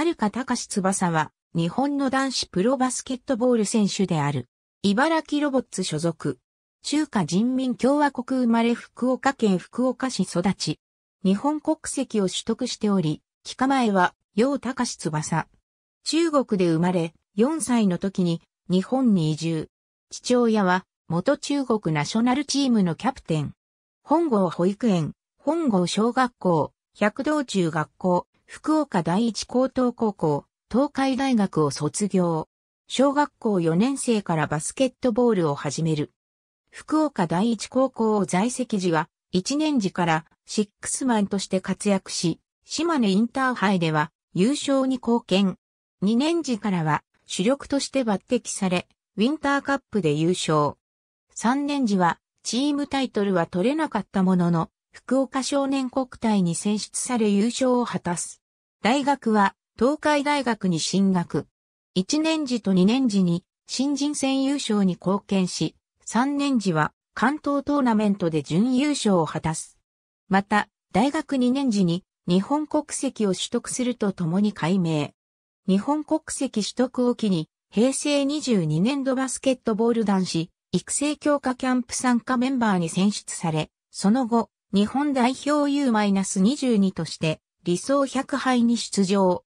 遥隆翼は、日本の男子プロバスケットボール選手である。茨城ロボッツ所属。中華人民共和国生まれ福岡県福岡市育ち。日本国籍を取得しており、帰化前は、楊隆翼。中国で生まれ、4歳の時に、日本に移住。父親は、元中国ナショナルチームのキャプテン。本郷保育園、本郷小学校、百道中学校、福岡第一高等高校、東海大学を卒業。小学校4年生からバスケットボールを始める。福岡第一高校を在籍時は、1年時からシックスマンとして活躍し、島根インターハイでは優勝に貢献。2年時からは主力として抜擢され、ウィンターカップで優勝。3年時はチームタイトルは取れなかったものの、福岡少年国体に選出され優勝を果たす。大学は、東海大学に進学。1年時と2年時に、新人戦優勝に貢献し、3年時は、関東トーナメントで準優勝を果たす。また、大学2年時に、日本国籍を取得するとともに改名。日本国籍取得を機に、平成22年度バスケットボール男子、育成強化キャンプ参加メンバーに選出され、その後、日本代表 U-22 として理想100敗に出場。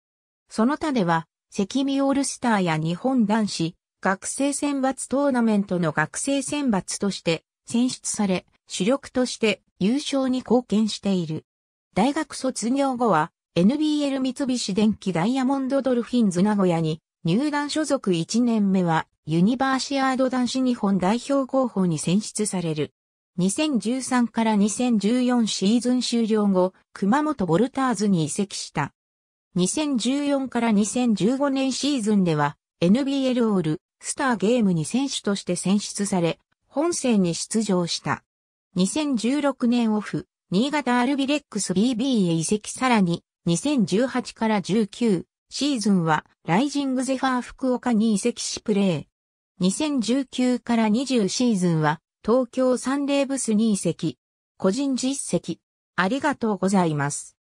その他では、赤見オールスターや日本男子、学生選抜トーナメントの学生選抜として選出され、主力として優勝に貢献している。大学卒業後は NBL 三菱電機ダイヤモンドドルフィンズ名古屋に入団所属1年目はユニバーシアード男子日本代表候補に選出される。2013から2014シーズン終了後、熊本ボルターズに移籍した。2014から2015年シーズンでは、NBL オール、スターゲームに選手として選出され、本戦に出場した。2016年オフ、新潟アルビレックス BB へ移籍さらに、2018から19シーズンは、ライジングゼファー福岡に移籍しプレー。2019から20シーズンは、東京サンデーブスに移籍。個人実績。ありがとうございます。